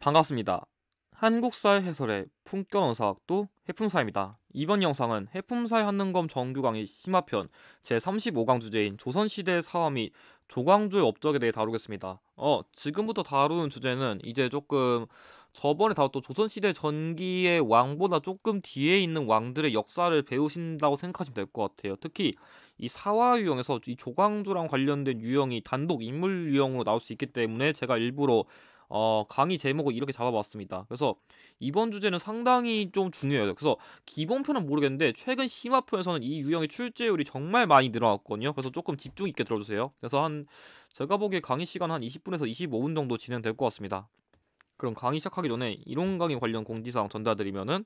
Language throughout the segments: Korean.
반갑습니다. 한국사회 해설의 품격 언사학도 해품사입니다. 이번 영상은 해품사의 한능검 정규강의 심화편 제35강 주제인 조선시대의 사화 및 조광조의 업적에 대해 다루겠습니다. 어, 지금부터 다루는 주제는 이제 조금 저번에 다뤘던 조선시대 전기의 왕보다 조금 뒤에 있는 왕들의 역사를 배우신다고 생각하시면 될 것 같아요. 특히 이 사화 유형에서 이 조광조랑 관련된 유형이 단독 인물 유형으로 나올 수 있기 때문에 제가 일부러 어, 강의 제목을 이렇게 잡아봤습니다. 그래서 이번 주제는 상당히 좀 중요해요. 그래서 기본표는 모르겠는데 최근 심화표에서는 이 유형의 출제율이 정말 많이 늘어났거든요. 그래서 조금 집중 있게 들어주세요. 그래서 한 제가 보기에 강의 시간 한 20분에서 25분 정도 진행될 것 같습니다. 그럼 강의 시작하기 전에 이론 강의 관련 공지사항 전달드리면은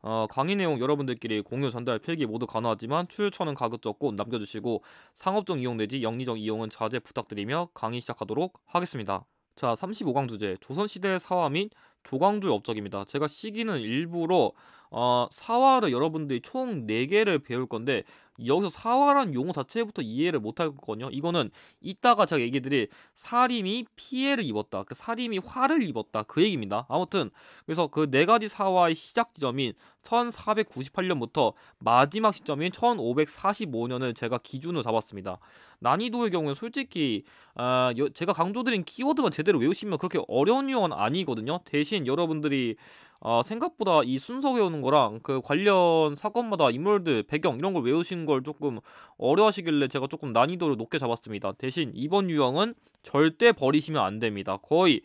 어, 강의 내용 여러분들끼리 공유 전달 필기 모두 가능하지만 출처는 가급적 꼭 남겨주시고 상업적 이용 내지 영리적 이용은 자제 부탁드리며 강의 시작하도록 하겠습니다. 자, 35강 주제. 조선시대 사화 및 조광조의 업적입니다. 제가 시기는 일부러 어, 사화를 여러분들이 총 4개를 배울 건데 여기서 사활한 용어 자체부터 이해를 못할 거거든요. 이거는 이따가 제가 얘기해드릴 사림이 피해를 입었다. 그살림이 화를 입었다. 그 얘기입니다. 아무튼 그래서 그 네 가지 사화의 시작 지점인 1498년부터 마지막 시점인 1545년을 제가 기준으로 잡았습니다. 난이도의 경우는 솔직히 어, 제가 강조드린 키워드만 제대로 외우시면 그렇게 어려운 유형은 아니거든요. 대신 여러분들이 어, 생각보다 이 순서 외우는 거랑 그 관련 사건마다 인물들 배경 이런 걸 외우신 걸 조금 어려하시길래 제가 조금 난이도를 높게 잡았습니다. 대신 이번 유형은 절대 버리시면 안 됩니다. 거의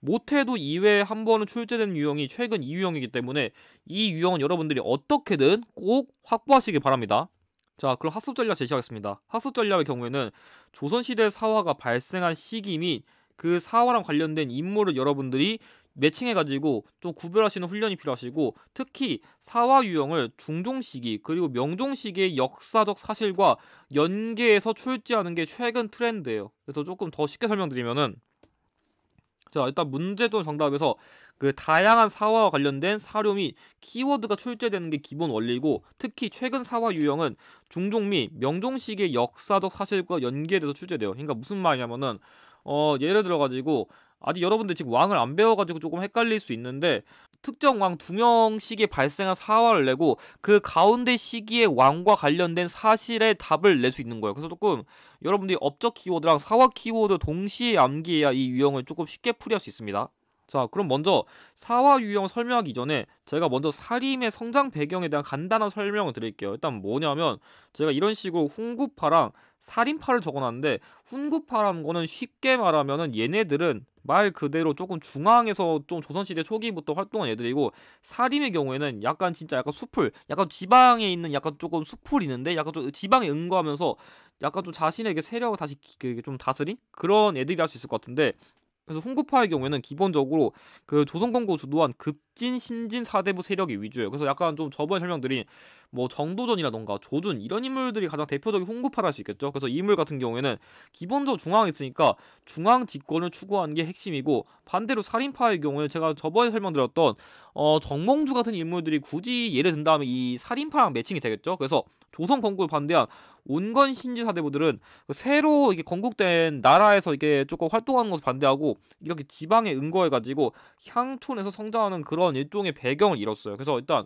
못해도 2회에 한 번은 출제된 유형이 최근 2유형이기 때문에 이 유형은 여러분들이 어떻게든 꼭 확보하시길 바랍니다. 자, 그럼 학습 전략 제시하겠습니다. 학습 전략의 경우에는 조선시대 사화가 발생한 시기 및 그 사화랑 관련된 인물을 여러분들이 매칭해가지고 좀 구별하시는 훈련이 필요하시고 특히 사화 유형을 중종 시기 그리고 명종 시기의 역사적 사실과 연계해서 출제하는 게 최근 트렌드예요. 그래서 조금 더 쉽게 설명드리면은 자 일단 문제 도 정답에서 그 다양한 사화와 관련된 사료 및 키워드가 출제되는 게 기본 원리고 특히 최근 사화 유형은 중종 및명종시기의 역사적 사실과 연계돼서 출제돼요. 그러니까 무슨 말이냐면은 어 예를 들어 가지고 아직 여러분들 지금 왕을 안 배워가지고 조금 헷갈릴 수 있는데 특정 왕 두 명씩에 발생한 사화를 내고 그 가운데 시기에 왕과 관련된 사실의 답을 낼 수 있는 거예요. 그래서 조금 여러분들이 업적 키워드랑 사화 키워드 동시에 암기해야 이 유형을 조금 쉽게 풀이할 수 있습니다. 자 그럼 먼저 사화 유형 설명하기 전에 제가 먼저 사림의 성장 배경에 대한 간단한 설명을 드릴게요 일단 뭐냐면 제가 이런 식으로 홍구파랑 살인파를 적어놨는데 훈구파라는 거는 쉽게 말하면은 얘네들은 말 그대로 조금 중앙에서 좀 조선시대 초기부터 활동한 애들이고 살인의 경우에는 약간 진짜 약간 수풀 약간 지방에 있는 약간 조금 수풀이 있는데 약간 좀 지방에 응거하면서 약간 좀 자신에게 세력을 다시 그좀 다스린 그런 애들이 할 수 있을 것 같은데 그래서 훈구파의 경우에는 기본적으로 그 조선건고 주도한 급 약진 신진 사대부 세력이 위주예요. 그래서 약간 좀 저번에 설명드린 뭐 정도전이라던가 조준 이런 인물들이 가장 대표적인 홍구파라할수 있겠죠. 그래서 인물 같은 경우에는 기본적으로 중앙에 있으니까 중앙 집권을 추구하는 게 핵심이고 반대로 살인파의 경우에 제가 저번에 설명드렸던 어 정몽주 같은 인물들이 굳이 예를 든 다음에 이 살인파랑 매칭이 되겠죠. 그래서 조선 건국을 반대한 온건 신지 사대부들은 그 새로 이게 건국된 나라에서 이게 조금 활동하는 것을 반대하고 이렇게 지방에 응거해 가지고 향촌에서 성장하는 그런 이런 일종의 배경을 잃었어요. 그래서 일단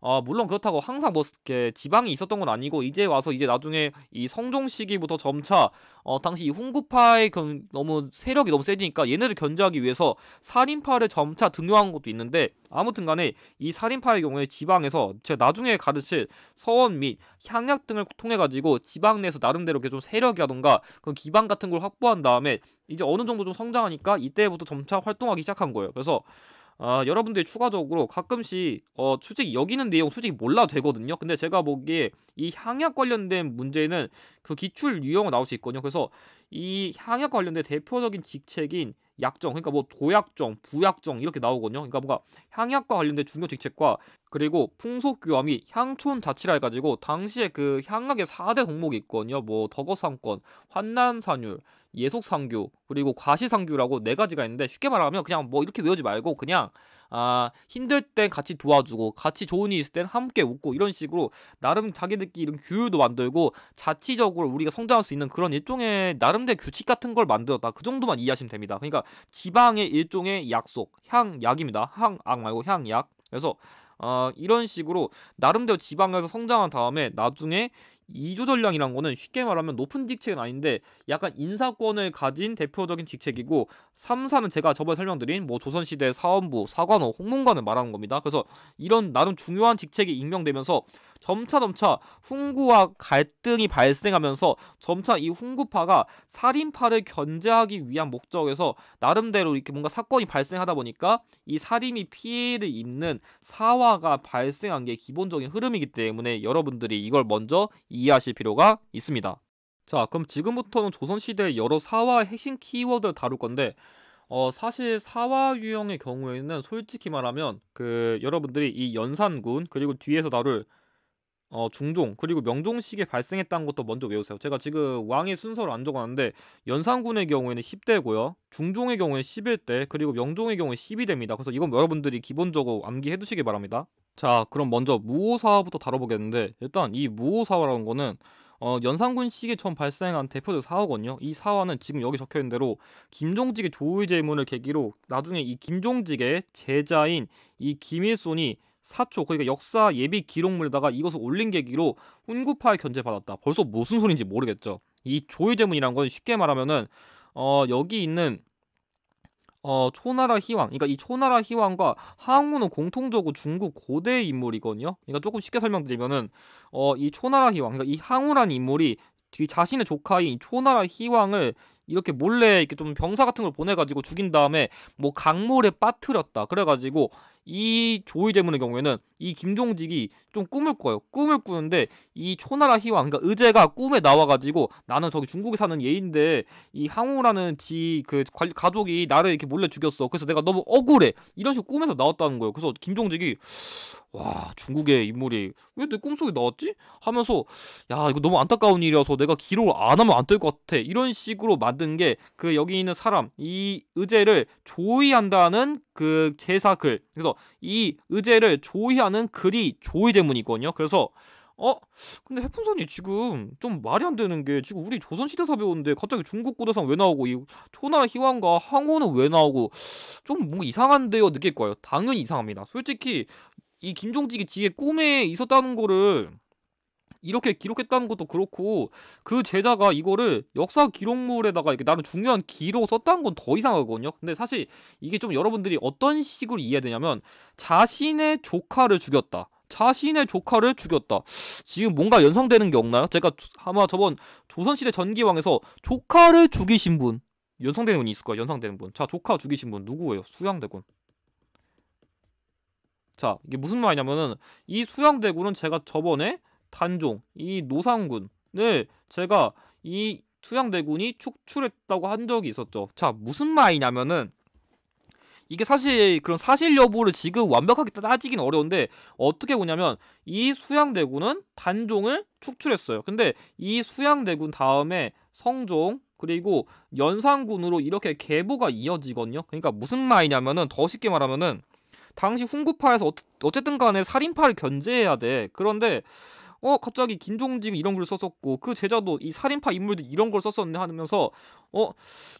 어, 물론 그렇다고 항상 뭐 이렇게 지방이 있었던 건 아니고 이제 와서 이제 나중에 이 성종 시기부터 점차 어, 당시 이 훈구파의 그, 너무 세력이 너무 세지니까 얘네를 견제하기 위해서 살인파를 점차 등용한 것도 있는데 아무튼간에 이 살인파의 경우에 지방에서 제 나중에 가르칠 서원 및 향약 등을 통해 가지고 지방 내에서 나름대로 좀 세력이라던가 그 기반 같은 걸 확보한 다음에 이제 어느 정도 좀 성장하니까 이때부터 점차 활동하기 시작한 거예요. 그래서 아, 여러분들이 추가적으로 가끔씩 어, 솔직히 여기는 내용 솔직히 몰라 도 되거든요. 근데 제가 보기에 이 향약 관련된 문제는 그 기출 유형으로 나올 수 있거든요. 그래서 이 향약 관련된 대표적인 직책인 약정, 그러니까 뭐 도약정, 부약정 이렇게 나오거든요. 그러니까 뭔가 향약과 관련된 중요 직책과 그리고 풍속규함이 향촌 자치라 해가지고 당시에 그 향악의 4대 종목이 있거든요. 뭐 덕어상권, 환난산율, 예속상규 그리고 과시상규라고네 가지가 있는데 쉽게 말하면 그냥 뭐 이렇게 외우지 말고 그냥 아 힘들 땐 같이 도와주고 같이 좋은 일 있을 땐 함께 웃고 이런 식으로 나름 자기들끼리 이런 규율도 만들고 자치적으로 우리가 성장할 수 있는 그런 일종의 나름대로 규칙 같은 걸 만들었다. 그 정도만 이해하시면 됩니다. 그러니까 지방의 일종의 약속, 향약입니다. 향악 말고 향약. 그래서 아, 이런 식으로 나름대로 지방에서 성장한 다음에 나중에 이조 전량이란 거는 쉽게 말하면 높은 직책은 아닌데 약간 인사권을 가진 대표적인 직책이고 삼사는 제가 저번에 설명드린 뭐 조선시대 사원부, 사관호, 홍문관을 말하는 겁니다. 그래서 이런 나름 중요한 직책이 임명되면서 점차 점차 훈구와 갈등이 발생하면서 점차 이 훈구파가 살인파를 견제하기 위한 목적에서 나름대로 이렇게 뭔가 사건이 발생하다 보니까 이 살인이 피해를 입는 사화가 발생한 게 기본적인 흐름이기 때문에 여러분들이 이걸 먼저 이해하실 필요가 있습니다. 자, 그럼 지금부터는 조선시대의 여러 사화의 핵심 키워드를 다룰 건데 어, 사실 사화 유형의 경우에는 솔직히 말하면 그 여러분들이 이 연산군 그리고 뒤에서 다룰 어, 중종 그리고 명종식에 발생했다는 것도 먼저 외우세요. 제가 지금 왕의 순서를 안 적어놨는데 연산군의 경우에는 10대고요. 중종의 경우에 11대 그리고 명종의 경우에 12대입니다. 그래서 이건 여러분들이 기본적으로 암기해 두시길 바랍니다. 자 그럼 먼저 무오사화부터 다뤄보겠는데 일단 이 무오사화라는 거는 어, 연산군 시기에 처음 발생한 대표적 사화거든요. 이 사화는 지금 여기 적혀있는 대로 김종직의 조의제문을 계기로 나중에 이 김종직의 제자인 이 김일손이 사초 그러니까 역사 예비 기록물에다가 이것을 올린 계기로 훈구파의 견제받았다. 벌써 무슨 소린지 모르겠죠. 이 조의제문이란 건 쉽게 말하면은 어 여기 있는 어 초나라 희왕 그러니까 이 초나라 희왕과 항우는 공통적으로 중국 고대 인물이거든요. 그러니까 조금 쉽게 설명드리면은 어 이 초나라 희왕 그러니까 이 항우란 인물이 자신의 조카인 초나라 희왕을 이렇게 몰래 이렇게 좀 병사 같은 걸 보내가지고 죽인 다음에 뭐 강물에 빠뜨렸다. 그래가지고 이 조이제문의 경우에는 이 김종직이 좀 꿈을 꿔요. 꿈을 꾸는데 이 초나라 희왕, 그러니까 의제가 꿈에 나와가지고 나는 저기 중국에 사는 예인데 이 항우라는 지 그 가족이 나를 이렇게 몰래 죽였어. 그래서 내가 너무 억울해. 이런 식으로 꿈에서 나왔다는 거예요. 그래서 김종직이 와 중국의 인물이 왜 내 꿈속에 나왔지? 하면서 야 이거 너무 안타까운 일이어서 내가 기록을 안 하면 안 될 것 같아 이런 식으로 만든 게 그 여기 있는 사람 이 의제를 조의한다는 그 제사 글. 그래서 이 의제를 조의하는 글이 조의제문이거든요. 그래서 어? 근데 해풍선이 지금 좀 말이 안 되는 게 지금 우리 조선시대사 배우는데 갑자기 중국 고대상 왜 나오고 이 초나라 희왕과 항우는 왜 나오고 좀 뭔가 이상한데요 느낄 거예요. 당연히 이상합니다. 솔직히 이 김종직이 지의 꿈에 있었다는 거를 이렇게 기록했다는 것도 그렇고 그 제자가 이거를 역사 기록물에다가 이렇게 나름 중요한 기로 썼다는 건 더 이상하거든요. 근데 사실 이게 좀 여러분들이 어떤 식으로 이해 되냐면 자신의 조카를 죽였다. 자신의 조카를 죽였다. 지금 뭔가 연상되는 게 없나요? 제가 아마 저번 조선시대 전기왕에서 조카를 죽이신 분 연상되는 분이 있을 거예요. 연상되는 분. 자, 조카 죽이신 분 누구예요? 수양대군. 자, 이게 무슨 말이냐면은 이 수양대군은 제가 저번에 단종, 이 노상군을 제가 이 수양대군이 축출했다고 한 적이 있었죠. 자, 무슨 말이냐면은 이게 사실 그런 사실 여부를 지금 완벽하게 따지긴 어려운데 어떻게 보냐면 이 수양대군은 단종을 축출했어요. 근데 이 수양대군 다음에 성종 그리고 연산군으로 이렇게 계보가 이어지거든요. 그러니까 무슨 말이냐면은 더 쉽게 말하면은 당시 훈구파에서 어쨌든 간에 살인파를 견제해야 돼. 그런데 어 갑자기 김종직 이런 글을 썼었고 그 제자도 이 살인파 인물들 이런 걸 썼었네 하면서 어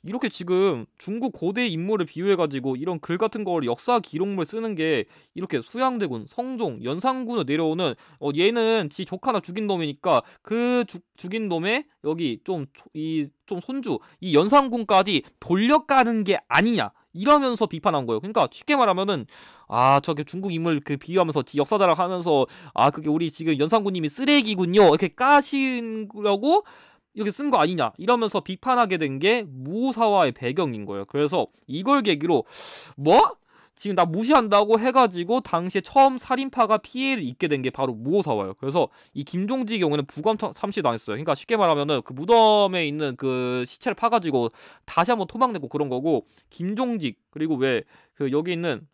이렇게 지금 중국 고대 인물을 비유해 가지고 이런 글 같은 걸 역사 기록물 쓰는 게 이렇게 수양대군 성종 연산군으로 내려오는 어 얘는 지 조카나 죽인 놈이니까 그 주, 죽인 놈의 여기 좀 이좀 좀 손주 이 연산군까지 돌려가는게 아니냐 이러면서 비판한 거예요. 그러니까 쉽게 말하면은 아 저게 중국 인물 그 비유하면서 역사 자랑하면서 아 그게 우리 지금 연산군님이 쓰레기군요 이렇게 까시려고 이렇게 쓴 거 아니냐 이러면서 비판하게 된 게 무사화의 배경인 거예요. 그래서 이걸 계기로 뭐 지금 나 무시한다고 해가지고 당시에 처음 살인파가 피해를 입게 된 게 바로 무호사와요 그래서 이 김종지의 경우는 에 부검 참시 당했어요. 그러니까 쉽게 말하면은 그 무덤에 있는 그 시체를 파가지고 다시 한번 토막내고 그런 거고 김종직 그리고 왜 그 여기 있는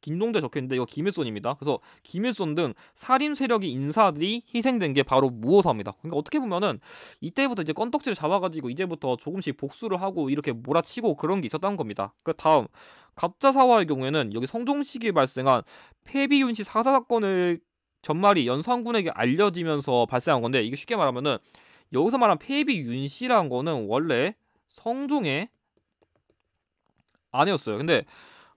김동대 적혀있는데 이거 김일손입니다. 그래서 김일손 등 살인 세력이 인사들이 희생된 게 바로 무호사입니다. 그러니까 어떻게 보면은 이때부터 이제 껀덕지를 잡아가지고 이제부터 조금씩 복수를 하고 이렇게 몰아치고 그런 게 있었다는 겁니다. 그 다음 갑자사화의 경우에는 여기 성종시기에 발생한 폐비윤씨 사사 사건을 전말이 연산군에게 알려지면서 발생한 건데 이게 쉽게 말하면은 여기서 말한 폐비윤씨라는 거는 원래 성종의 아니었어요 근데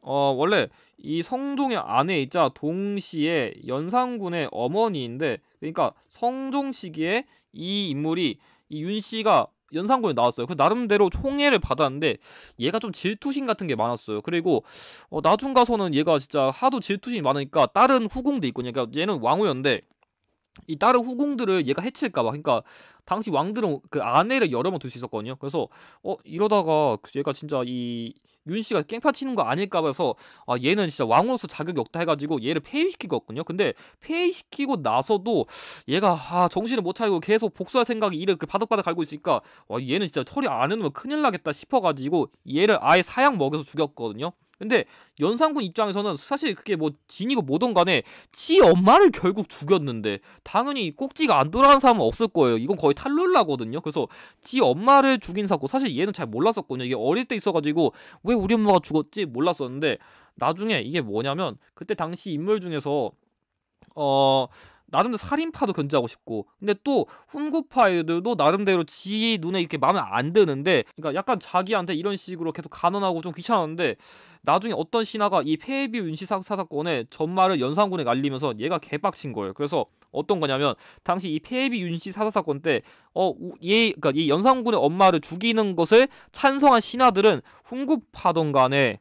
어, 원래 이 성종의 아내이자 동시에 연산군의 어머니인데 그러니까 성종 시기에 이 인물이 이윤 씨가 연산군에 나왔어요. 그 나름대로 총애를 받았는데 얘가 좀 질투심 같은 게 많았어요. 그리고 어, 나중 가서는 얘가 진짜 하도 질투심이 많으니까 다른 후궁도 있거든요. 그러니까 얘는 왕후였는데 이 다른 후궁들을 얘가 해칠까봐 그러니까 당시 왕들은 그 아내를 여러 번 둘 수 있었거든요 그래서 어 이러다가 그 얘가 진짜 이 윤씨가 깽파 치는 거 아닐까봐 서아 얘는 진짜 왕으로서 자격이 없다 해가지고 얘를 폐위시키거든요 근데 폐위시키고 나서도 얘가 아 정신을 못 차리고 계속 복수할 생각이 이를 그 바닥바닥 갈고 있으니까 와 어, 얘는 진짜 처리 안 해놓으면 큰일 나겠다 싶어가지고 얘를 아예 사양 먹여서 죽였거든요 근데 연산군 입장에서는 사실 그게 뭐 진이고 뭐든 간에 지 엄마를 결국 죽였는데 당연히 꼭지가 안 돌아간 사람은 없을 거예요. 이건 거의 탈룰라거든요. 그래서 지 엄마를 죽인 사고 사실 얘는 잘 몰랐었거든요. 이게 어릴 때 있어가지고 왜 우리 엄마가 죽었지 몰랐었는데 나중에 이게 뭐냐면 그때 당시 인물 중에서 어 나름대로 살인파도 견제하고 싶고 근데 또 훈구파들도 나름대로 지 눈에 이렇게 마음에 안 드는데 그러니까 약간 자기한테 이런 식으로 계속 간언하고 좀 귀찮았는데 나중에 어떤 신하가 이 폐비 윤씨 사사 사건의 전말을 연산군에 날리면서 얘가 개빡친 거예요. 그래서 어떤 거냐면 당시 이 폐비 윤씨 사사 사건 때 어 얘 그러니까 이 연산군의 엄마를 죽이는 것을 찬성한 신하들은 훈구파던 간에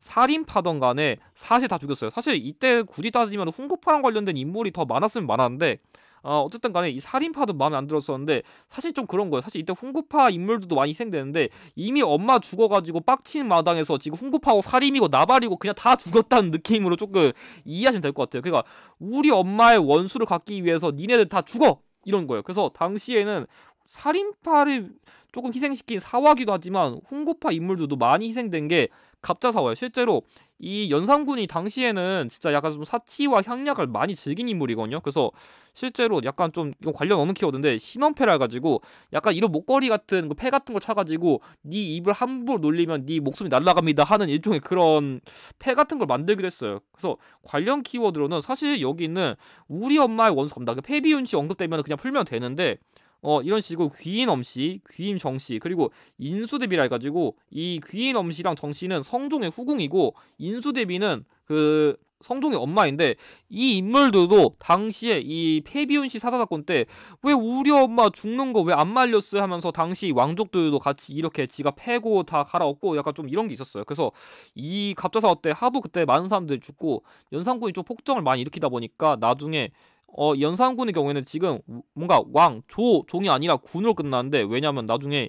살인파던 간에 사실 다 죽였어요. 사실 이때 굳이 따지면 훈구파랑 관련된 인물이 더 많았으면 많았는데 어, 어쨌든 간에 이 살인파도 마음에 안 들었었는데 사실 좀 그런 거예요. 사실 이때 훈구파 인물들도 많이 희생되는데 이미 엄마 죽어가지고 빡친 마당에서 지금 훈구파고 살인이고 나발이고 그냥 다죽었다는 느낌으로 조금 이해하시면 될 것 같아요. 그러니까 우리 엄마의 원수를 갖기 위해서 니네들 다 죽어! 이런 거예요. 그래서 당시에는 살인파를 조금 희생시킨 사화기도 하지만 홍고파 인물들도 많이 희생된 게 갑자사화예요. 실제로 이 연산군이 당시에는 진짜 약간 좀 사치와 향락을 많이 즐긴 인물이거든요. 그래서 실제로 약간 좀 이거 관련 어느 키워드인데 신원패라 해가지고 약간 이런 목걸이 같은 패 그 같은 걸 차가지고 네 입을 함부로 놀리면 네 목숨이 날라갑니다 하는 일종의 그런 패 같은 걸 만들기로 했어요. 그래서 관련 키워드로는 사실 여기 있는 우리 엄마의 원수 니 감당, 패비윤 씨 언급되면 그냥 풀면 되는데 어, 이런 식으로 귀인엄씨, 귀인정씨, 그리고 인수대비라 해가지고 이 귀인엄씨랑 정씨는 성종의 후궁이고 인수대비는 그 성종의 엄마인데 이 인물들도 당시에 이폐비운씨 사다 사건 때 왜 우리 엄마 죽는 거 왜 안 말렸어 하면서 당시 왕족들도 같이 이렇게 지가 패고 다 갈아엎고 약간 좀 이런 게 있었어요. 그래서 이 갑자사업 때 하도 그때 많은 사람들이 죽고 연산군이 좀 폭정을 많이 일으키다 보니까 나중에 어, 연산군의 경우에는 지금 뭔가 왕, 조, 종이 아니라 군으로 끝나는데 왜냐면 나중에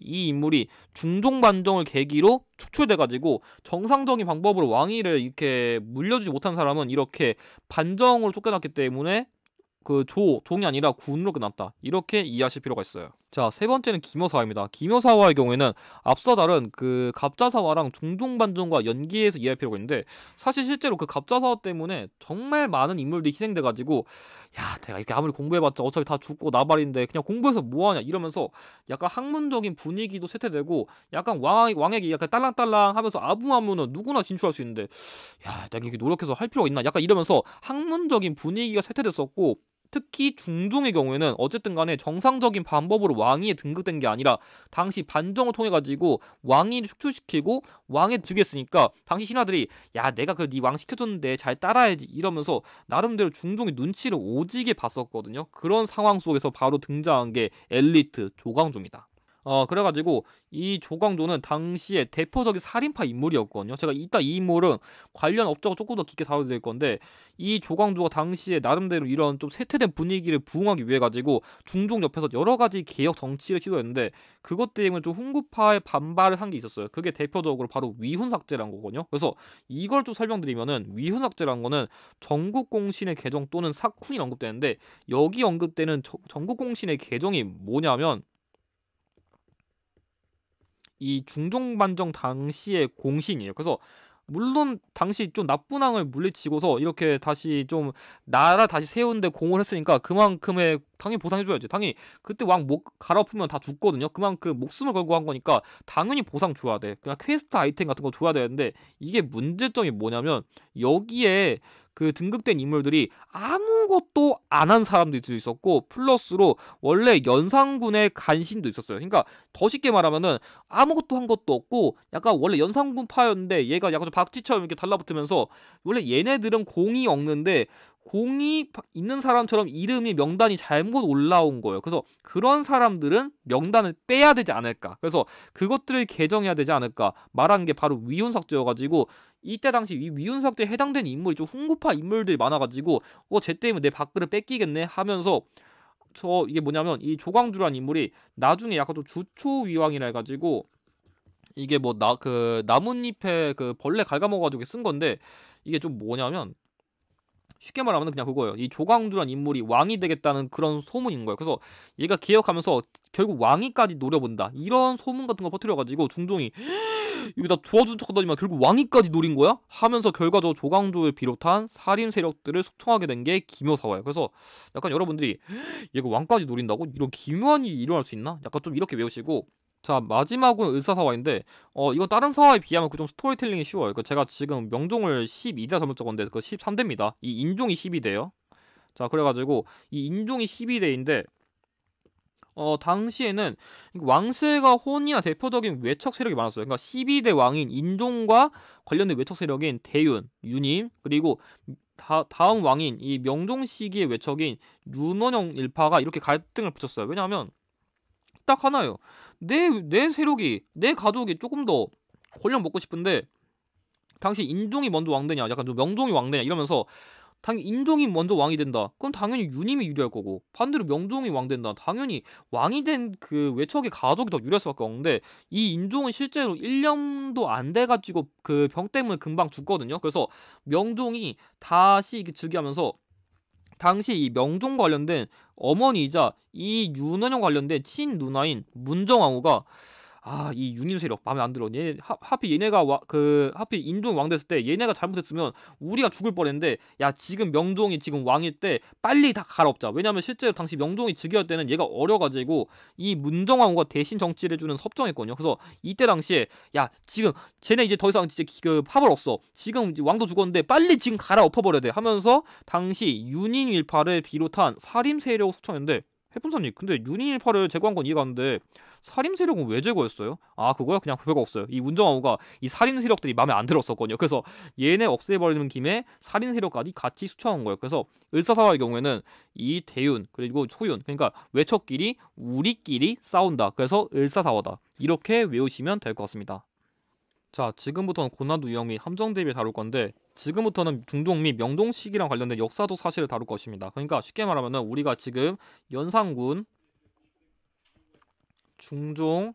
이 인물이 중종 반정을 계기로 축출돼 가지고 정상적인 방법으로 왕위를 이렇게 물려주지 못한 사람은 이렇게 반정으로 쫓겨났기 때문에 그 조, 종이 아니라 군으로 끝났다. 이렇게 이해하실 필요가 있어요. 자, 세 번째는 기묘사화입니다. 기묘사화의 경우에는 앞서 다른 그 갑자사화랑 중종반전과연기해서 이해할 필요가 있는데 사실 실제로 그 갑자사화 때문에 정말 많은 인물들이 희생돼가지고 야, 내가 이렇게 아무리 공부해봤자 어차피 다 죽고 나발인데 그냥 공부해서 뭐하냐 이러면서 약간 학문적인 분위기도 세태되고 약간 왕, 왕에게 약간 딸랑딸랑 하면서 아부하무는 누구나 진출할 수 있는데 야, 내가 이렇게 노력해서 할 필요가 있나 약간 이러면서 학문적인 분위기가 세태됐었고 특히 중종의 경우에는 어쨌든 간에 정상적인 방법으로 왕위에 등극된 게 아니라 당시 반정을 통해 가지고 왕위를 축출시키고 왕에 주겠으니까 당시 신하들이 야 내가 그네왕 시켜줬는데 잘 따라야지 이러면서 나름대로 중종의 눈치를 오지게 봤었거든요. 그런 상황 속에서 바로 등장한 게 엘리트 조광조입니다. 어, 그래가지고 이 조광조는 당시에 대표적인 살인파 인물이었거든요. 제가 이따 이 인물은 관련 업적을 조금 더 깊게 다뤄드될 건데 이 조광조가 당시에 나름대로 이런 좀쇠퇴된 분위기를 부흥하기 위해 가지고 중종 옆에서 여러 가지 개혁 정치를 시도했는데 그것 때문에 좀 훈구파의 반발을 한 게 있었어요. 그게 대표적으로 바로 위훈삭제란 거거든요. 그래서 이걸 좀 설명드리면은 위훈삭제란 거는 전국공신의 개정 또는 사훈이 언급되는데 여기 언급되는 전국공신의 개정이 뭐냐면 이 중종 반정 당시의 공신이에요. 그래서 물론 당시 좀 나쁜 항을 물리치고서 이렇게 다시 좀 나라 다시 세운데 공헌 했으니까 그만큼의 당연히 보상해줘야지. 당연히 그때 왕 목 갈아엎으면 다 죽거든요. 그만큼 그 목숨을 걸고 한 거니까 당연히 보상 줘야 돼. 그냥 퀘스트 아이템 같은 거 줘야 되는데 이게 문제점이 뭐냐면 여기에 그 등극된 인물들이 아무것도 안 한 사람들도 있었고 플러스로 원래 연상군의 간신도 있었어요. 그러니까 더 쉽게 말하면은 아무것도 한 것도 없고 약간 원래 연상군 파였는데 얘가 약간 좀 박쥐처럼 이렇게 달라붙으면서 원래 얘네들은 공이 없는데 공이 있는 사람처럼 이름이 명단이 잘못 올라온 거예요. 그래서 그런 사람들은 명단을 빼야 되지 않을까. 그래서 그것들을 개정해야 되지 않을까 말한 게 바로 위훈석제여가지고 이때 당시 이 위훈석제에 해당된 인물이 좀 훈구파 인물들이 많아가지고 어쟤 때문에 내 밥그릇 뺏기겠네 하면서 저 이게 뭐냐면 이조광주라는 인물이 나중에 약간 좀 주초위왕이라 해가지고 이게 뭐 나 그 나뭇잎에 그 벌레 갉아먹어가지고 쓴 건데 이게 좀 뭐냐면 쉽게 말하면 그냥 그거예요. 이 조광두란 인물이 왕이 되겠다는 그런 소문인 거예요. 그래서 얘가 기억하면서 결국 왕위까지 노려본다. 이런 소문 같은 거 퍼뜨려가지고 중종이 여기다 도와준 척하더니만 결국 왕위까지 노린 거야? 하면서 결과적으로 조광조를 비롯한 살림 세력들을 숙청하게 된 게기묘사화예요 그래서 약간 여러분들이 얘가 왕까지 노린다고 이런 기묘한 일이 일어날 수 있나? 약간 좀 이렇게 외우시고 자 마지막은 의사사화인데 어 이거 다른 사화에 비하면 그 좀 스토리텔링이 쉬워요 그 제가 지금 명종을 12대 잘못 적었는데 그 13대입니다 이 인종이 12대요 자 그래가지고 이 인종이 12대인데 어 당시에는 왕세가 혼이나 대표적인 외척 세력이 많았어요. 그러니까 12대 왕인 인종과 관련된 외척 세력인 대윤, 유님 그리고 다, 다음 왕인 이 명종 시기의 외척인 윤원영 일파가 이렇게 갈등을 붙였어요. 왜냐하면 딱 하나예요. 내, 내 세력이, 내 가족이 조금 더 권력 먹고 싶은데, 당시 인종이 먼저 왕되냐, 약간 좀 명종이 왕되냐 이러면서, 당연히 인종이 먼저 왕이 된다. 그럼 당연히 유님이 유리할 거고, 반대로 명종이 왕 된다. 당연히 왕이 된 그 외척의 가족이 더 유리할 수밖에 없는데, 이 인종은 실제로 1년도 안 돼가지고 그 병 때문에 금방 죽거든요. 그래서 명종이 다시 이게 즉위하면서 당시 이 명종 관련된 어머니이자 이 윤원영 관련된 친누나인 문정왕후가 아이윤인 세력 마음에 안 들어. 얘네 하, 하필 얘네가 와, 그 하필 인종 왕 됐을 때 얘네가 잘못했으면 우리가 죽을 뻔했는데 야 지금 명종이 지금 왕일 때 빨리 다 갈아엎자. 왜냐면 실제로 당시 명종이 즉위할 때는 얘가 어려가지고 이문정왕후가 대신 정치를 해주는 섭정했거든요. 그래서 이때 당시에 야 지금 쟤네 이제 더 이상 이제 그 파벌 없어. 지금 왕도 죽었는데 빨리 지금 갈아엎어버려야 돼 하면서 당시 윤인 일파를 비롯한 사림 세력 수청했는데 해풍사님 근데 유니파를 제거한 건 이해가 안돼 살인 세력은 왜 제거했어요? 아 그거야 그냥 별거 없어요 이 운정아우가 이 살인 세력들이 마음에 안 들었었거든요 그래서 얘네 없애버리는 김에 살인 세력까지 같이 수청한 거예요 그래서 을사사화의 경우에는 이 대윤 그리고 소윤 그러니까 외척끼리 우리끼리 싸운다 그래서 을사사화다 이렇게 외우시면 될 것 같습니다 자, 지금부터는 고난도 유형 및 함정 대비 다룰 건데 지금부터는 중종 및 명동시기랑 관련된 역사도 사실을 다룰 것입니다. 그러니까 쉽게 말하면 우리가 지금 연산군, 중종,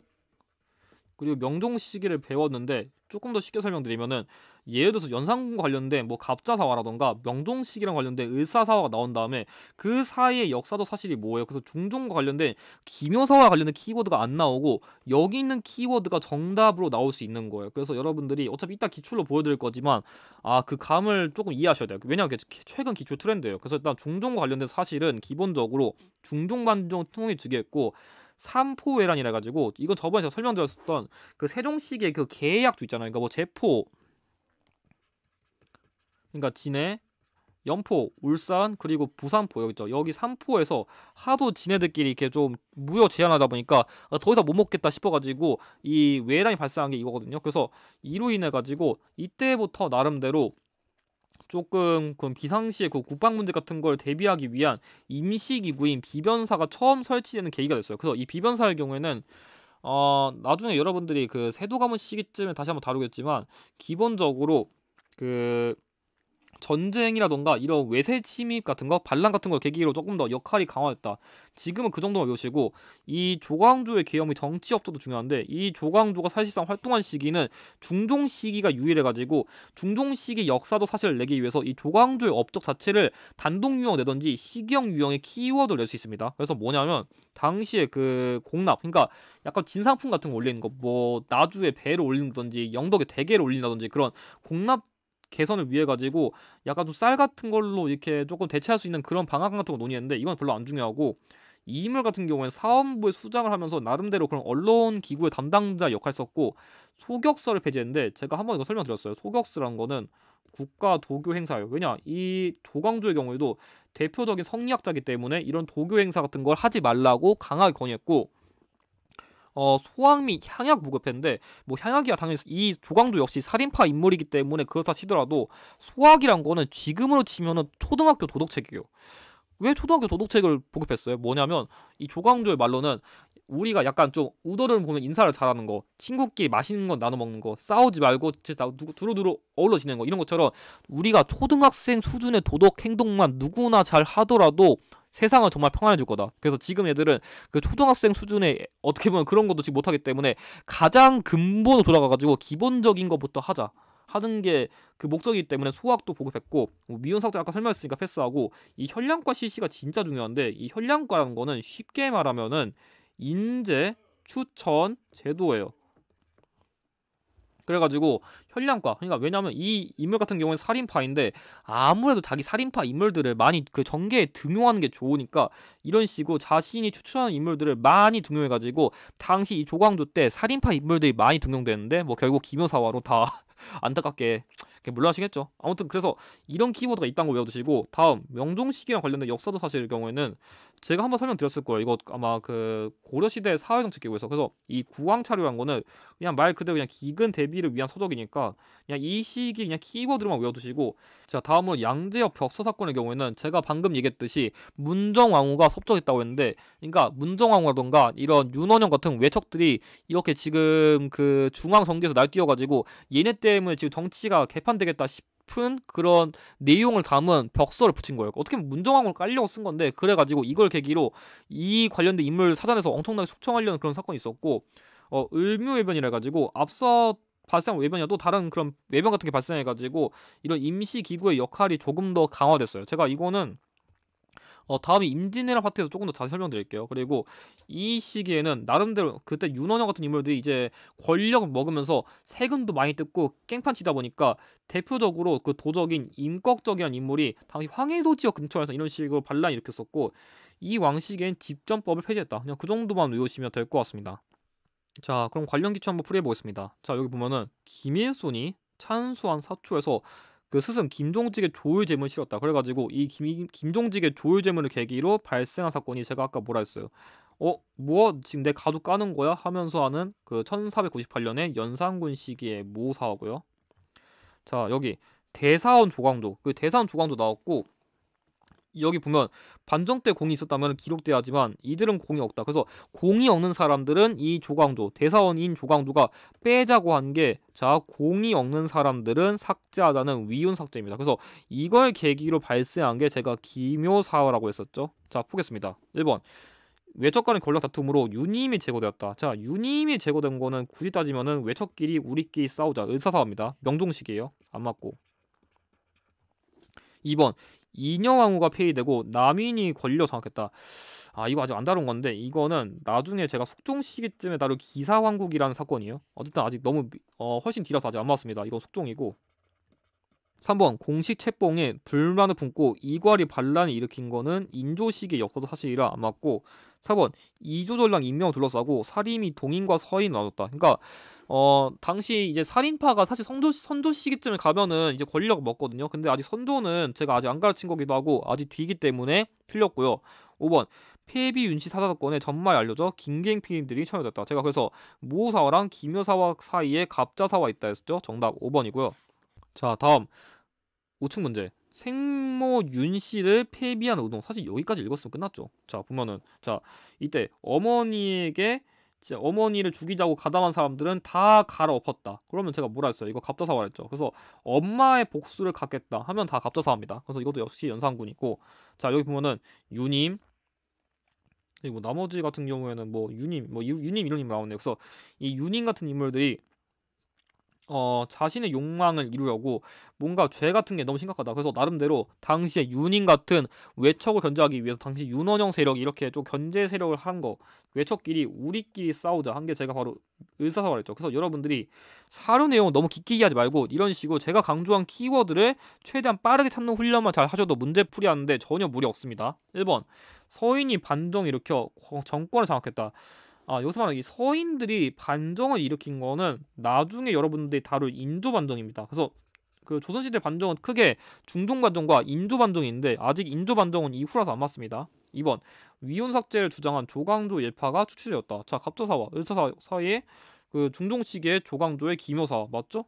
그리고 명종 시기를 배웠는데 조금 더 쉽게 설명드리면은 예를 들어서 연산군 관련된 뭐 갑자사화라던가 명종식이랑 관련된 을사사화가 나온 다음에 그사이에역사도 사실이 뭐예요? 그래서 중종과 관련된 기묘사와 관련된 키워드가 안 나오고 여기 있는 키워드가 정답으로 나올 수 있는 거예요. 그래서 여러분들이 어차피 이따 기출로 보여드릴 거지만 아 그 감을 조금 이해하셔야 돼요. 왜냐하면 최근 기출 트렌드예요. 그래서 일단 중종과 관련된 사실은 기본적으로 중종반종 통일 주겠고 삼포외란이라 가지고 이건 저번에 제가 설명드렸었던 그 세종식의 그 계약도 있잖아요. 그러니까 뭐 제포 그러니까 진해, 연포, 울산 그리고 부산포 여기 있죠. 여기 삼포에서 하도 진해들끼리 이렇게 좀 무효 제한하다 보니까 아, 더 이상 못 먹겠다 싶어가지고 이 외란이 발생한 게 이거거든요. 그래서 이로 인해 가지고 이때부터 나름대로 조금 그 비상시에 그 국방 문제 같은 걸 대비하기 위한 임시기구인 비변사가 처음 설치되는 계기가 됐어요. 그래서 이 비변사의 경우에는 어 나중에 여러분들이 그 세도 가문 시기쯤에 다시 한번 다루겠지만 기본적으로 그 전쟁이라던가 이런 외세 침입 같은 거, 반란 같은 걸 계기로 조금 더 역할이 강화됐다. 지금은 그 정도만 외우시고 이 조광조의 개혁이 정치업자도 중요한데 이 조광조가 사실상 활동한 시기는 중종 시기가 유일해 가지고 중종 시기 역사도 사실 을 내기 위해서 이 조광조의 업적 자체를 단독 유형 내던지 시경 유형의 키워드를 낼 수 있습니다. 그래서 뭐냐면 당시에 그 공납, 그러니까 약간 진상품 같은 거 올리는 거, 뭐 나주에 배를 올린다든지 영덕에 대게를 올린다든지 그런 공납 개선을 위해 가지고 약간 좀쌀 같은 걸로 이렇게 조금 대체할 수 있는 그런 방안 같은 거 논의했는데 이건 별로 안 중요하고 이 인물 같은 경우에는 사원부에 수장을 하면서 나름대로 그런 언론 기구의 담당자 역할 을 썼고 소격서를 배제했는데 제가 한 번 이거 설명드렸어요. 소격서란 거는 국가 도교 행사예요. 왜냐 이 조광조의 경우에도 대표적인 성리학자기 이 때문에 이런 도교 행사 같은 걸 하지 말라고 강하게 권유했고 어, 소황 및 향약 무급했는데뭐 향약이야 당연히 이 조광도 역시 살인파 인물이기 때문에 그렇다 치더라도 소학이란 거는 지금으로 치면은 초등학교 도덕책이에요. 왜 초등학교 도덕책을 보급했어요? 뭐냐면 이 조광조의 말로는 우리가 약간 좀우도를 보면 인사를 잘하는 거, 친구끼리 맛있는 거 나눠 먹는 거, 싸우지 말고 진짜 두루두루 어울러 지내는 거 이런 것처럼 우리가 초등학생 수준의 도덕 행동만 누구나 잘 하더라도 세상은 정말 평안해질 거다. 그래서 지금 애들은 그 초등학생 수준의 어떻게 보면 그런 것도 지금 못하기 때문에 가장 근본으로 돌아가가지고 기본적인 것부터 하자. 하는 게 그 목적이기 때문에 소학도 보급했고 뭐 미온사도 아까 설명했으니까 패스하고 이 혈량과 실시가 진짜 중요한데 이 혈량과라는 거는 쉽게 말하면은 인재 추천 제도예요. 그래가지고 현량과 그러니까 왜냐하면 이 인물 같은 경우는 살인파인데 아무래도 자기 살인파 인물들을 많이 그 전개에 등용하는 게 좋으니까 이런 식으로 자신이 추천하는 인물들을 많이 등용해가지고 당시 이 조광조 때 살인파 인물들이 많이 등용되는데 뭐 결국 김효사화로 다 안타깝게 물러나시겠죠. 아무튼 그래서 이런 키워드가 있다는 거 외워두시고 다음 명종시기와 관련된 역사도 사실 경우에는 제가 한번 설명드렸을 거예요. 이거 아마 그 고려시대 사회정책 기구에서 그래서 이 구황차료란 거는 그냥 말 그대로 그냥 기근 대비를 위한 서적이니까 그냥 이 시기 그냥 키워드로만 외워두시고 자 다음은 양재역 벽서 사건의 경우에는 제가 방금 얘기했듯이 문정왕후가 섭정했다고 했는데 그러니까 문정왕후라던가 이런 윤원영 같은 외척들이 이렇게 지금 그 중앙정계에서 날뛰어가지고 얘네 때문에 지금 정치가 개판 재판되겠다 싶은 그런 내용을 담은 벽서를 붙인 거예요. 어떻게 보면 문정왕을 깔려고 쓴 건데 그래가지고 이걸 계기로 이 관련된 인물 사전에서 엄청나게 숙청하려는 그런 사건이 있었고 어, 을묘외변이라 해가지고 앞서 발생한 외변이어도 다른 그런 외변 같은 게 발생해가지고 이런 임시 기구의 역할이 조금 더 강화됐어요. 제가 이거는 어, 다음에 임진왜란 파트에서 조금 더 자세히 설명드릴게요. 그리고 이 시기에는 나름대로 그때 윤원영 같은 인물들이 이제 권력을 먹으면서 세금도 많이 뜯고 깽판 치다 보니까 대표적으로 그 도적인 임꺽적이라는 인물이 당시 황해도 지역 근처에서 이런 식으로 반란 을 일으켰었고 이왕 시기엔 집전법을 폐지했다. 그냥 그 정도만 외우시면 될 것 같습니다. 자, 그럼 관련 기초 한번 풀이해 보겠습니다. 자, 여기 보면은 김일손이 찬수한 사초에서 그 스승 김종직의 조율 제문을 실었다. 그래가지고 이 김, 김종직의 조율 제문을 계기로 발생한 사건이 제가 아까 뭐라 했어요. 어, 뭐 지금 내가족 까는 거야? 하면서 하는 그 1498년에 연산군 시기의 무사하고요. 자 여기 대사원 조광도그 대사원 조광도 나왔고 여기 보면 반정 때 공이 있었다면 기록돼야 하지만 이들은 공이 없다. 그래서 공이 없는 사람들은 이 조광조 대사원인 조광조가 빼자고 한 게 자 공이 없는 사람들은 삭제하자는 위훈 삭제입니다. 그래서 이걸 계기로 발생한 게 제가 기묘사화라고 했었죠. 자 보겠습니다. 1번 외척간의 권력 다툼으로 유니임이 제거되었다. 자, 유니임이 제거된 거는 굳이 따지면은 외척끼리 우리끼리 싸우자 의사사입니다. 명종식이에요. 안 맞고. 2번 인여왕후가 폐위되고 남인이 권력 장악했다. 아 이거 아직 안 다룬 건데 이거는 나중에 제가 숙종 시기쯤에 다룰 기사왕국이라는 사건이에요. 어쨌든 아직 너무 어, 훨씬 길어서 아직 안 봤습니다. 이건 숙종이고 3번 공식 책봉에 불만을 품고 이괄이 반란을 일으킨 거는 인조시기 역사도 사실이라 안 맞고 4번 이조절랑 임명을 둘러싸고 사림이 동인과 서인 을 나눴다. 그러니까 어 당시 이제 살인파가 사실 선조 선도 시기쯤에 가면은 이제 권력을 먹거든요. 근데 아직 선조는 제가 아직 안 가르친 거기도 하고 아직 뒤기 때문에 틀렸고요. 5번 폐비 윤씨 사사 건에 전말 알려져 김갱 피님들이 참여됐다. 제가 그래서 무호사와랑 김여사와 사이에 갑자사와 있다 했었죠. 정답 5번이고요. 자 다음 5층 문제. 생모 윤 씨를 폐비한 운동 사실 여기까지 읽었으면 끝났죠. 자 보면은 자 이때 어머니에게 진짜 어머니를 죽이자고 가담한 사람들은 다 갈아엎었다. 그러면 제가 뭐라 했어요? 이거 갑자사화 했죠. 그래서 엄마의 복수를 갖겠다 하면 다 갑자사화입니다. 그래서 이것도 역시 연산군이고 자 여기 보면은 유님 그리고 나머지 같은 경우에는 뭐 유님 뭐 유, 유님 이런 인물 나오네요. 그래서 이 유님 같은 인물들이 어, 자신의 욕망을 이루려고 뭔가 죄 같은 게 너무 심각하다. 그래서 나름대로 당시에 윤인 같은 외척을 견제하기 위해서 당시 윤원형 세력 이렇게 좀 견제 세력을 한 거. 외척끼리 우리끼리 싸우자 한 게 제가 바로 의사사활이죠 그래서 여러분들이 사료 내용 너무 기 깊게 하지 말고 이런 식으로 제가 강조한 키워드를 최대한 빠르게 찾는 훈련만 잘 하셔도 문제 풀이하는데 전혀 무리 없습니다. 1번 서인이 반정 일으켜 정권을 장악했다. 아, 여기서 말하는 이 서인들이 반정을 일으킨 거는 나중에 여러분들이 다룰 인조 반정입니다. 그래서 그 조선시대 반정은 크게 중종 반정과 인조 반정인데 아직 인조 반정은 이후라서 안 맞습니다. 2번 위온 삭제를 주장한 조광조 예파가 추출되었다. 자, 갑자사와 을사사 사이에 그 중종식의 조광조의 기묘사 맞죠?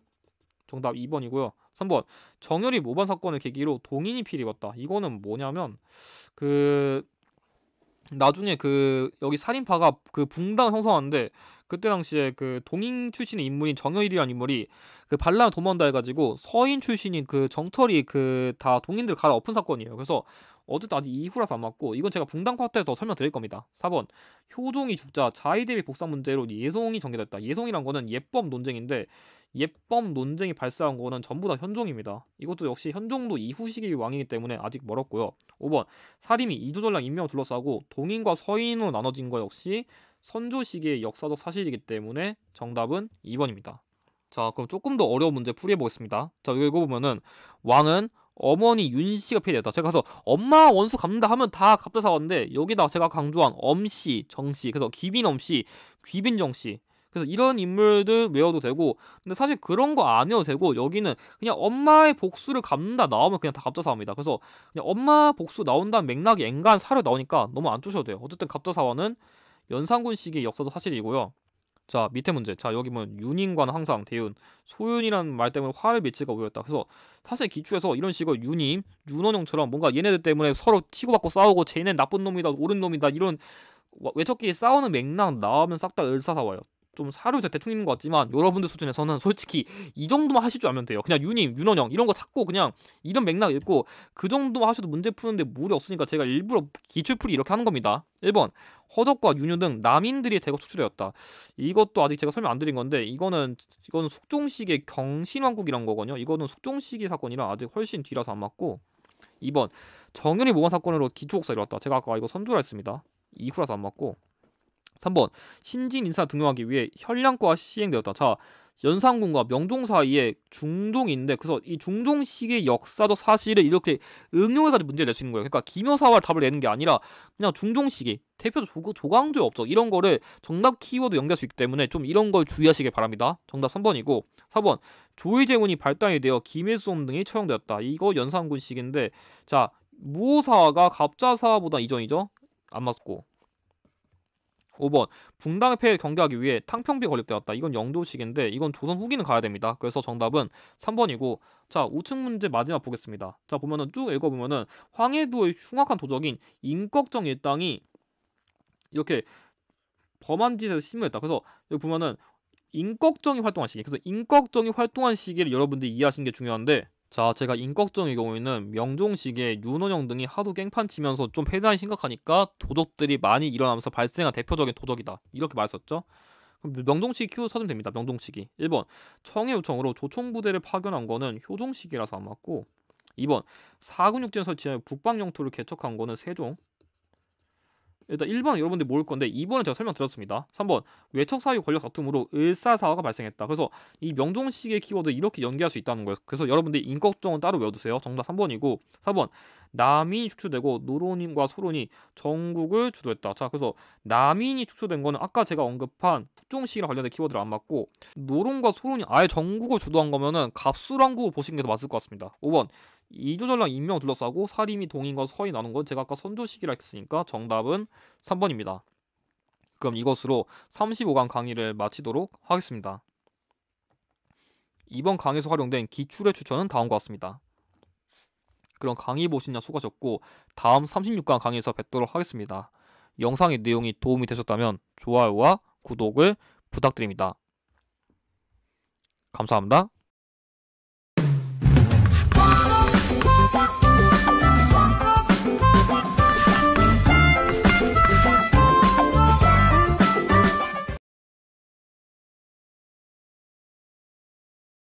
정답 2번이고요. 3번 정열이 모반 사건을 계기로 동인이 필입었다. 이거는 뭐냐면 그 나중에 그 여기 살인파가 그붕당 형성하는데 그때 당시에 그 동인 출신의 인물인 정여일이라는 인물이 그 반란 을도모한다 해가지고 서인 출신인 그 정철이 그 다 동인들 갈아 엎은 사건이에요. 그래서 어쨌든 아직 이후라서 안 맞고 이건 제가 붕당파트에서 설명드릴 겁니다. 4번 효종이 죽자 자의대비 복상 문제로 예송이 전개됐다. 예송이란 거는 예법 논쟁인데 예법 논쟁이 발사한 거는 전부 다 현종입니다. 이것도 역시 현종도 이후 시기 왕이기 때문에 아직 멀었고요. 5번 사림이 이조전랑 임명을 둘러싸고 동인과 서인으로 나눠진 거 역시 선조시기의 역사적 사실이기 때문에 정답은 2번입니다. 자, 그럼 조금 더 어려운 문제 풀이해 보겠습니다. 자, 이거 읽어보면은 왕은 어머니 윤씨가 필요했다. 제가 가서 엄마 원수 갚는다 하면 다갑자 사왔는데 여기다 제가 강조한 엄씨, 정씨, 그래서 기빈엄씨, 귀빈정씨 그래서 이런 인물들 외워도 되고 근데 사실 그런 거 아니어도 되고 여기는 그냥 엄마의 복수를 갚는다 나오면 그냥 다 갑자사화입니다 그래서 그냥 엄마 복수 나온다는 맥락이 앵간 사료 나오니까 너무 안 쪼셔도 돼요 어쨌든 갑자사화는 연산군식의 역사도 사실이고요. 자 밑에 문제 자 여기 보면 윤인과는 항상 대윤 소윤이라는 말 때문에 화를 미칠까 우려했다 그래서 사실 기초에서 이런 식으로 윤임 윤원용처럼 뭔가 얘네들 때문에 서로 치고받고 싸우고 쟤네 나쁜 놈이다 옳은 놈이다 이런 외척끼리 싸우는 맥락 나오면 싹 다 을사사와요 좀사료제대 퉁이는 것 같지만 여러분들 수준에서는 솔직히 이 정도만 하실 줄 알면 돼요. 그냥 유님, 윤원영 이런 거 찾고 그냥 이런 맥락 읽고 그 정도만 하셔도 문제 푸는데 무리 없으니까 제가 일부러 기출풀이 이렇게 하는 겁니다. 1번 허적과 윤유 등 남인들이 대거 추출되었다 이것도 아직 제가 설명 안 드린 건데 이거는 이거는 숙종식의 경신왕국이란 거거든요. 이거는 숙종식의 사건이라 아직 훨씬 뒤라서 안 맞고 2번 정연이 모반 사건으로 기초국사 이뤘다. 제가 아까 이거 선두라 했습니다. 이후라서 안 맞고 3번 신진 인사 등용하기 위해 현량과 시행되었다. 자 연산군과 명종 사이에 중종인데 그래서 이 중종식의 역사적 사실을 이렇게 응용해가지고 문제를 낼 수 있는 거예요. 그러니까 기묘사활 답을 내는 게 아니라 그냥 중종식이 대표 조강조의 업적 이런 거를 정답 키워드 연결할 수 있기 때문에 좀 이런 걸 주의하시길 바랍니다. 정답 3번이고 4번 조의재운이 발단이 되어 김일성 등이 처형되었다. 이거 연산군식인데 자 무호사가 갑자사보다 이전이죠? 안 맞고 5번 붕당의 폐해 경계하기 위해 탕평비 건립되었다. 이건 영도식인데 이건 조선 후기는 가야 됩니다. 그래서 정답은 3번이고 자 우측 문제 마지막 보겠습니다. 자 보면은 쭉 읽어보면은 황해도의 흉악한 도적인 임꺽정 일당이 이렇게 범한 짓에서 심문했다 그래서 여기 보면은 인꺽정이 활동한 시기 그래서 인꺽정이 활동한 시기를 여러분들이 이해하시는 게 중요한데 자, 제가 인걱정의 경우에는 명종시계, 윤원영 등이 하도 깽판 치면서 좀 폐단이 심각하니까 도적들이 많이 일어나면서 발생한 대표적인 도적이다. 이렇게 말했었죠. 그럼 명종시기 키워드 찾으면 됩니다. 명종시기. 1번 청해 요청으로 조총부대를 파견한 거는 효종시기라서 안 맞고 2번 사군육전 설치하여 북방 영토를 개척한 거는 세종 일단 1번 여러분들이 모를 건데 2번은 제가 설명드렸습니다. 3번 외척 사유 권력 다툼으로 을사사화가 발생했다. 그래서 이 명종식의 키워드 이렇게 연계할 수 있다는 거예요. 그래서 여러분들이 인격정은 따로 외워두세요. 정답 3번이고 4번 남인이 축소되고 노론인과 소론이 전국을 주도했다. 자, 그래서 남인이 축소된 거는 아까 제가 언급한 북종식이랑 관련된 키워드를 안 맞고 노론과 소론이 아예 전국을 주도한 거면은 갑수랑구 보시는 게 더 맞을 것 같습니다. 5번 이조절랑 임명 둘러싸고 사림이 동인과 서이 나눈 건 제가 아까 선조식이라 했으니까 정답은 3번입니다. 그럼 이것으로 35강 강의를 마치도록 하겠습니다. 이번 강의에서 활용된 기출의 추천은 다음과 같습니다. 그럼 강의 보시양 수고하셨고 다음 36강 강의에서 뵙도록 하겠습니다. 영상의 내용이 도움이 되셨다면 좋아요와 구독을 부탁드립니다. 감사합니다.